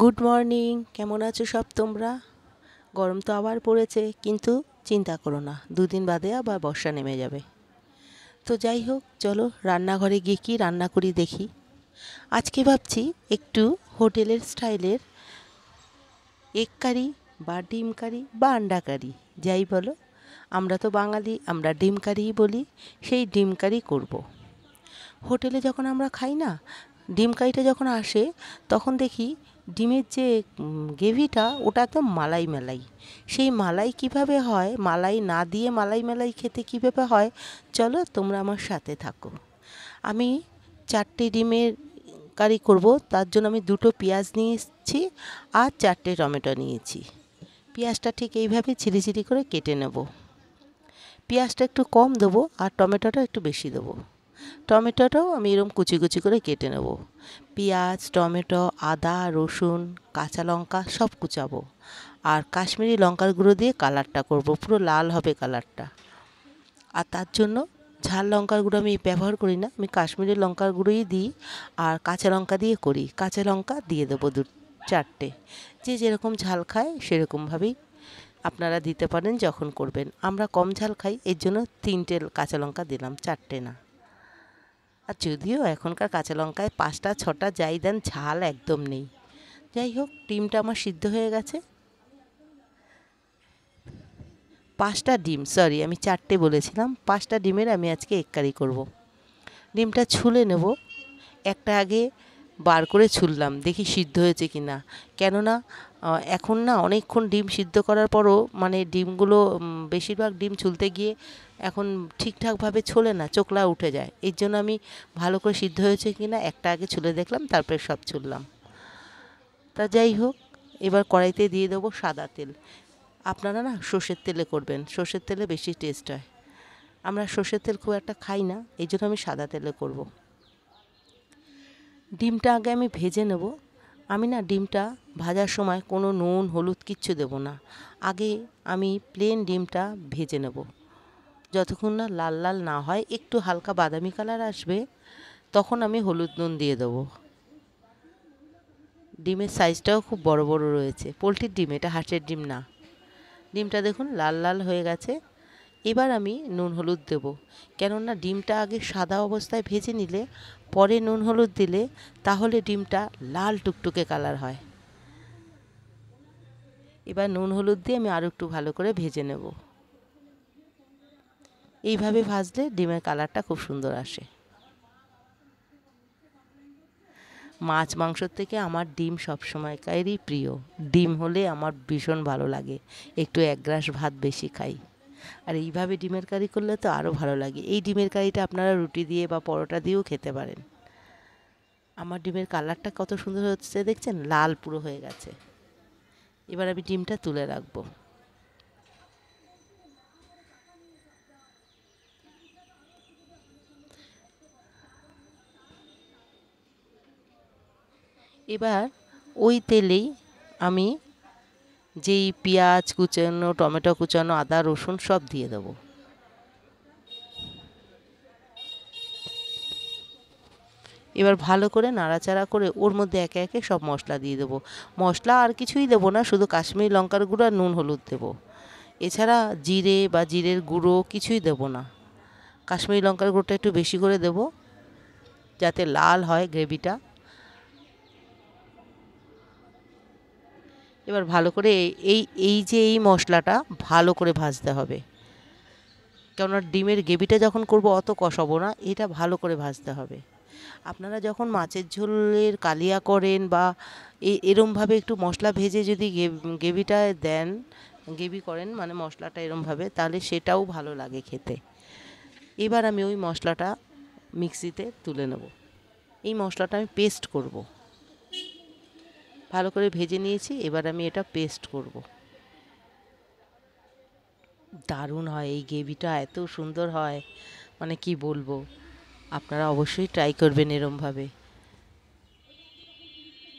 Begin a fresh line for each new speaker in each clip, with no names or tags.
Good morning কেমন আছো সব তোমরা গরম তো আবার পড়েছে কিন্তু চিন্তা করো না দুদিন বাদে আবার বর্ষা নেমে যাবে তো যাই হোক চলো রান্নাঘরে গিয়ে কি রান্না করি দেখি আজকে ভাবছি একটু হোটেলের স্টাইলের এগ কারি বা ডিম কারি বা আন্ডা কারি যাই বলো আমরা তো বাঙালি আমরা ডিম কারিই বলি সেই ডিম কারি করবো হোটেলে যখন আমরা খাই না ডিম কারিটা যখন আসে তখন দেখি ডিমের যে গ্রেভিটা ওটা তো মালাই মেলাই সেই মালাই কিভাবে হয় মালাই না দিয়ে মালাই মেলাই খেতে কিভাবে হয় চলো তোমরা আমার সাথে থাকো আমি চারটে ডিমের কারি করব তার জন্য আমি দুটো পেঁয়াজ নিয়েছি আর চারটে টমেটো নিয়েছি পেঁয়াজটা ঠিক এইভাবে ছিঁড়ি ছিঁড়ি করে কেটে নেব পেঁয়াজটা একটু কম দেবো আর টমেটোটা একটু বেশি দেবো টমেটোটাও আমি এরম কুচি কুচি করে কেটে নেব পেঁয়াজ টমেটো আদা রসুন কাঁচা লঙ্কা সব কুচাবো আর কাশ্মীরি লঙ্কার গুঁড়ো দিয়ে কালারটা করব পুরো লাল হবে কালারটা আর তার জন্য ঝাল লঙ্কার গুঁড়ো আমি ব্যবহার করি না আমি কাশ্মীরি লঙ্কার গুঁড়োই দিই আর কাঁচা লঙ্কা দিয়ে করি কাঁচা লঙ্কা দিয়ে দেবো দু চারটে যে যেরকম ঝাল খায় সেরকমভাবেই আপনারা দিতে পারেন যখন করবেন আমরা কম ঝাল খাই এর জন্য তিনটে কাঁচা লঙ্কা দিলাম চারটে না আর যদিও এখনকার কাঁচা লঙ্কায় পাঁচটা ছটা যাই দেন ঝাল একদম নেই যাই হোক ডিমটা আমার সিদ্ধ হয়ে গেছে পাঁচটা ডিম সরি আমি চারটে বলেছিলাম পাঁচটা ডিমের আমি আজকে এক কারি করব। ডিমটা ছুলে নেব একটা আগে বার করে ছুললাম দেখি সিদ্ধ হয়েছে কি না কেননা এখন না অনেকক্ষণ ডিম সিদ্ধ করার পরও মানে ডিমগুলো বেশিরভাগ ডিম ছুলতে গিয়ে এখন ঠিকঠাকভাবে ছোলে না চোকলা উঠে যায় এর জন্য আমি ভালো করে সিদ্ধ হয়েছে কি না একটা আগে ছুলে দেখলাম তারপরে সব ছুললাম তা যাই হোক এবার কড়াইতে দিয়ে দেবো সাদা তেল আপনারা না সর্ষের তেলে করবেন সর্ষের তেলে বেশি টেস্ট হয় আমরা সর্ষের তেল খুব একটা খাই না এই জন্য আমি সাদা তেলে করব। ডিমটা আগে আমি ভেজে নেব আমি না ডিমটা ভাজার সময় কোনো নুন হলুদ কিচ্ছু দেব না আগে আমি প্লেন ডিমটা ভেজে নেব যতক্ষণ না লাল লাল না হয় একটু হালকা বাদামি কালার আসবে তখন আমি হলুদ নুন দিয়ে দেবো ডিমের সাইজটাও খুব বড় বড় রয়েছে পোলট্রির ডিম এটা হাঁসের ডিম না ডিমটা দেখুন লাল লাল হয়ে গেছে এবার আমি নুন হলুদ দেব কেননা ডিমটা আগে সাদা অবস্থায় ভেজে নিলে পরে নুন হলুদ দিলে তাহলে ডিমটা লাল টুকটুকে কালার হয় এবার নুন হলুদ দিয়ে আমি আরও একটু ভালো করে ভেজে নেবো এইভাবে ভাজলে ডিমের কালারটা খুব সুন্দর আসে মাছ মাংসর থেকে আমার ডিম সবসময়কারই প্রিয় ডিম হলে আমার ভীষণ ভালো লাগে একটু এক গ্রাস ভাত বেশি খাই আর এইভাবে ডিমের কারি করলে তো আরও ভালো লাগে এই ডিমের কারিটা আপনারা রুটি দিয়ে বা পরোটা দিয়েও খেতে পারেন আমার ডিমের কালারটা কত সুন্দর হচ্ছে দেখছেন লাল পুরো হয়ে গেছে এবার আমি ডিমটা তুলে রাখবো এবার ওই তেলেই আমি যেই পেঁয়াজ কুচানো টমেটো কুচানো আদা রসুন সব দিয়ে দেবো এবার ভালো করে নাড়াচাড়া করে ওর মধ্যে একে একে সব মশলা দিয়ে দেবো মশলা আর কিছুই দেবো না শুধু কাশ্মীরি লঙ্কার গুঁড়ো আর নুন হলুদ দেবো এছাড়া জিরে বা জিরের গুঁড়ো কিছুই দেবো না কাশ্মীরি লঙ্কার গুঁড়োটা একটু বেশি করে দেবো যাতে লাল হয় গ্রেভিটা এবার ভালো করে এই এই যে এই মশলাটা ভালো করে ভাজতে হবে কেননা ডিমের গ্রেভিটা যখন করব অত কষাবো না এটা ভালো করে ভাজতে হবে আপনারা যখন মাছের ঝোলের কালিয়া করেন বা এরমভাবে একটু মশলা ভেজে যদি গ্রেভিটা দেন গ্রেভি করেন মানে মশলাটা এরমভাবে তাহলে সেটাও ভালো লাগে খেতে এবার আমি ওই মশলাটা মিক্সিতে তুলে নেব এই মশলাটা আমি পেস্ট করবো ভালো করে ভেজে নিয়েছি এবার আমি এটা পেস্ট করব। দারুণ হয় এই গ্রেভিটা এত সুন্দর হয় মানে কি বলবো আপনারা অবশ্যই ট্রাই করবেন এরমভাবে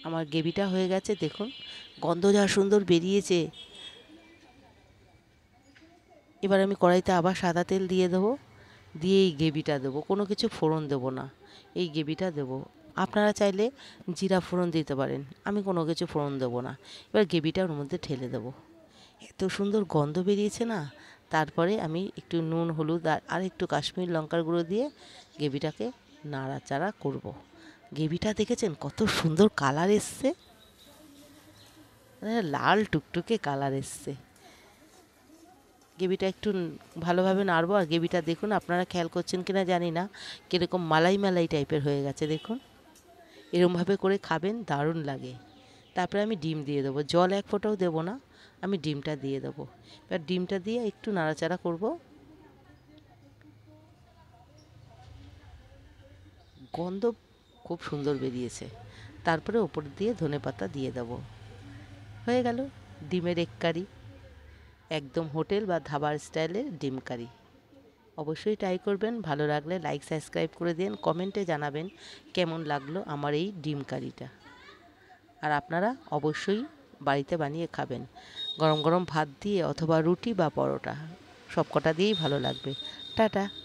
আমার গ্রেভিটা হয়ে গেছে দেখুন গন্ধ যা সুন্দর বেরিয়েছে এবার আমি কড়াইতে আবার সাদা তেল দিয়ে দেবো দিয়ে এই গ্রেভিটা দেবো কোনো কিছু ফোড়ন দেবো না এই গ্রেভিটা দেবো আপনারা চাইলে জিরা ফোড়ন দিতে পারেন আমি কোনো কিছু ফোড়ন দেবো না এবার গ্রেভিটা ওর মধ্যে ঠেলে দেবো এত সুন্দর গন্ধ বেরিয়েছে না তারপরে আমি একটু নুন হলুদ আর একটু কাশ্মীর লঙ্কার গুঁড়ো দিয়ে গ্রেভিটাকে নাড়াচাড়া করব। গ্রেভিটা দেখেছেন কত সুন্দর কালার এসছে মানে লাল টুকটুকে কালার এসছে গ্রেভিটা একটু ভালোভাবে নাড়বো আর গ্রেভিটা দেখুন আপনারা খেয়াল করছেন কিনা জানি না কীরকম মালাই মালাই টাইপের হয়ে গেছে দেখুন এরমভাবে করে খাবেন দারুণ লাগে তারপরে আমি ডিম দিয়ে দেবো জল এক ফোঁটাও দেবো না আমি ডিমটা দিয়ে দেবো এবার ডিমটা দিয়ে একটু নাড়াচাড়া করব গন্ধ খুব সুন্দর বেরিয়েছে তারপরে ওপর দিয়ে ধনে পাতা দিয়ে দেবো হয়ে গেল ডিমের এক কারি একদম হোটেল বা ধাবার স্টাইলের ডিম কারি অবশ্যই ট্রাই করবেন ভালো লাগলে লাইক সাবস্ক্রাইব করে দেন কমেন্টে জানাবেন কেমন লাগলো আমার এই ডিম কারিটা আর আপনারা অবশ্যই বাড়িতে বানিয়ে খাবেন গরম গরম ভাত দিয়ে অথবা রুটি বা পরোটা সব কটা দিয়েই ভালো লাগবে টাটা